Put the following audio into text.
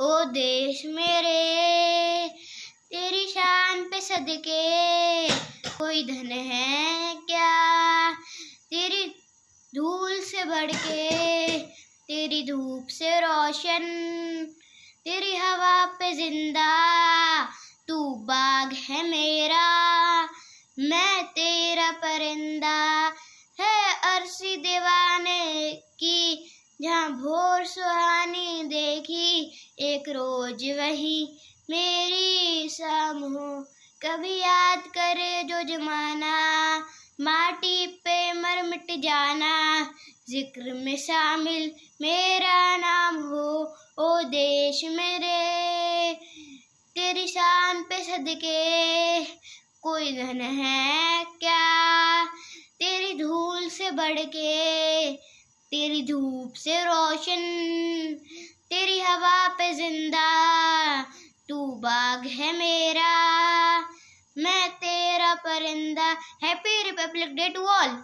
ओ देश मेरे तेरी शान पे सदके कोई धन है क्या तेरी धूल से बढ़ के तेरी धूप से रोशन तेरी हवा पे जिंदा तू बाग है मेरा मैं तेरा परिंदा है अरसी दीवाने भोर सुहानी देखी एक रोज वही मेरी समूह कभी याद करे जो जमाना माटी पे मर मिट जाना जिक्र में शामिल मेरा नाम हो ओ देश मेरे तेरी शान पे सदके कोई धन है क्या तेरी धूल से बढ़ के तेरी धूप से रोशन तेरी हवा पे जिंदा तू बाग है मेरा मैं तेरा परिंदा happy republic day to all